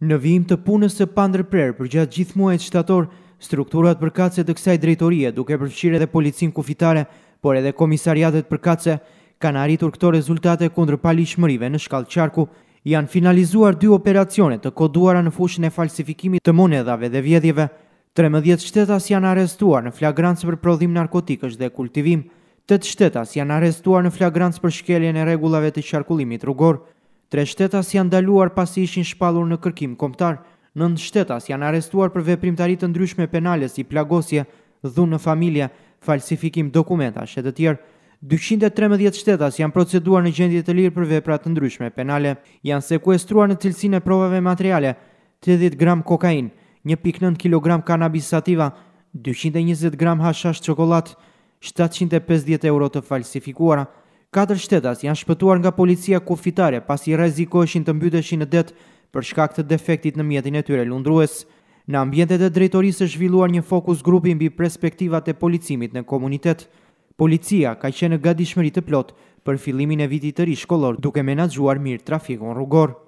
Në vijim të punës së pandërprer për gjatë gjithë muajt shtator, strukturat përkatëse të kësaj drejtorie, duke përfshirë edhe policin kufitare, por edhe komisariatet përkatëse, kanë arritur këto rezultate kundër shmërive në shkallë qarku, janë finalizuar dy operacione të koduara në fushën e falsifikimit të monedhave dhe vjedhjeve, 13 shtetas janë arestuar në flagrantës për prodhim narkotikës dhe kultivim, 8 shtetas janë arestuar në flagrantës për shkeljen e regullave të qarkullimit rrugor, tre shtetas janë daluar pasi ishin shpalur në kërkim komptar, nën shtetas janë arestuar për veprimtarit të ndryshme penale si plagosje, dhunë në familje, falsifikim dokumenta, shetë tjerë, 213 shtetas janë proceduar në gjendje të lirë për vepra të ndryshme penale, janë sekuestruar në cilësinë e provave materiale 80 gram kokainë, 1.9 kg kanabis sativa, 220 gram hashash çokoladë, 750 euro të falsifikuara. Katër shtetas janë shpëtuar nga policia kufitare pasi rrezikoheshin të mbyteshin në det për shkak të defektit në mjetin e tyre lundrues. Në ambientet e drejtorisë është zhvilluar një fokus grupi mbi perspektivat e policimit në komunitet. Policia ka qenë në gatishmëri të plot për fillimin e vitit të ri shkollor duke menaxhuar mirë trafikun rrugor.